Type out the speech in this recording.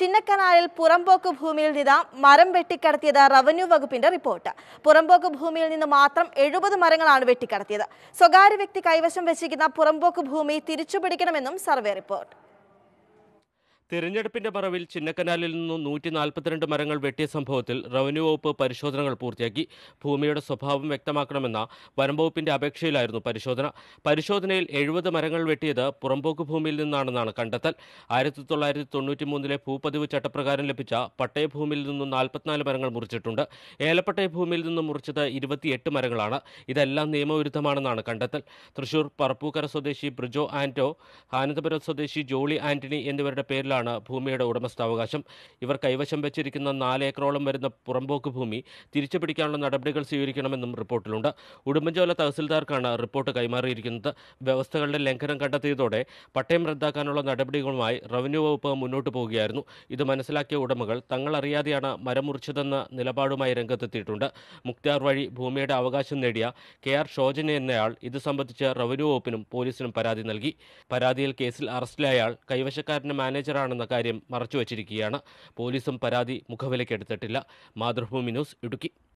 ചിന്നക്കനാലിൽ പുറംപോക്ക് ഭൂമിയിൽ നിന്ന് മരം വെട്ടിക്കടത്തിയത് റവന്യൂ വകുപ്പിന്റെ റിപ്പോർട്ട് പുറംപോക്ക് ഭൂമിയിൽ നിന്ന് മാത്രം എഴുപത് മരങ്ങളാണ് വെട്ടിക്കടത്തിയത് സ്വകാര്യ വ്യക്തി കൈവശം വെച്ചിരിക്കുന്ന പുറംപോക്ക് ഭൂമി തിരിച്ചുപിടിക്കണമെന്നും സർവേ റിപ്പോർട്ട് തിരഞ്ഞെടുപ്പിന്റെ മറവിൽ ചിന്നക്കനാലിൽ നിന്നും നൂറ്റി നാൽപ്പത്തിരണ്ട് മരങ്ങൾ വെട്ടിയ സംഭവത്തിൽ റവന്യൂ വകുപ്പ് പരിശോധനകൾ പൂർത്തിയാക്കി ഭൂമിയുടെ സ്വഭാവം വ്യക്തമാക്കണമെന്ന വനംവകുപ്പിന്റെ അപേക്ഷയിലായിരുന്നു പരിശോധന പരിശോധനയിൽ എഴുപത് മരങ്ങൾ വെട്ടിയത് പുറംപോക്ക് ഭൂമിയിൽ നിന്നാണെന്നാണ് കണ്ടെത്തൽ ആയിരത്തി തൊള്ളായിരത്തി തൊണ്ണൂറ്റി മൂന്നിലെ ഭൂപതിവ് ചട്ടപ്രകാരം ലഭിച്ച പട്ടയഭൂമിയിൽ നിന്നും നാൽപ്പത്തിനാല് മരങ്ങൾ മുറിച്ചിട്ടുണ്ട് ഏലപ്പട്ടയ ഭൂമിയിൽ നിന്നും മുറിച്ചത് ഇരുപത്തിയെട്ട് മരങ്ങളാണ് ഇതെല്ലാം നിയമവിരുദ്ധമാണെന്നാണ് കണ്ടെത്തൽ തൃശൂർ പറപ്പൂക്കര സ്വദേശി ബ്രിജോ ആന്റോ ആനന്ദപുരം സ്വദേശി ജോളി ആന്റണി എന്നിവരുടെ പേരിലാണ് ഇവർക്കാണ് ഭൂമിയുടെ ഉടമസ്ഥാവകാശം ഇവർ കൈവശം വെച്ചിരിക്കുന്ന നാല് ഏക്കറോളം വരുന്ന പുറംപോക്ക് ഭൂമി തിരിച്ചു പിടിക്കാനുള്ള നടപടികൾ സ്വീകരിക്കണമെന്നും റിപ്പോർട്ടിലുണ്ട് ഉടുമ്പൻചോല തഹസിൽദാർക്കാണ് റിപ്പോർട്ട് കൈമാറിയിരിക്കുന്നത് വ്യവസ്ഥകളുടെ ലംഘനം കണ്ടെത്തിയതോടെ പട്ടയം റദ്ദാക്കാനുള്ള നടപടികളുമായി റവന്യൂ വകുപ്പ് മുന്നോട്ട് പോവുകയായിരുന്നു ഇത് മനസ്സിലാക്കിയ ഉടമകൾ തങ്ങൾ മരം മുറിച്ചതെന്ന നിലപാടുമായി രംഗത്തെത്തിയിട്ടുണ്ട് മുക്താർ വഴി ഭൂമിയുടെ അവകാശം നേടിയ കെ ആർ ഷോജന എന്നയാൾ ഇത് സംബന്ധിച്ച് റവന്യൂ വകുപ്പിനും പോലീസിനും പരാതി നൽകി പരാതിയിൽ കേസിൽ അറസ്റ്റിലായ ആൾ കൈവശക്കാരന്റെ മാനേജറാണ് ആണെന്ന കാര്യം മറച്ചുവച്ചിരിക്കുകയാണ് പോലീസും പരാതി എടുത്തിട്ടില്ല മാതൃഭൂമി ന്യൂസ് ഇടുക്കി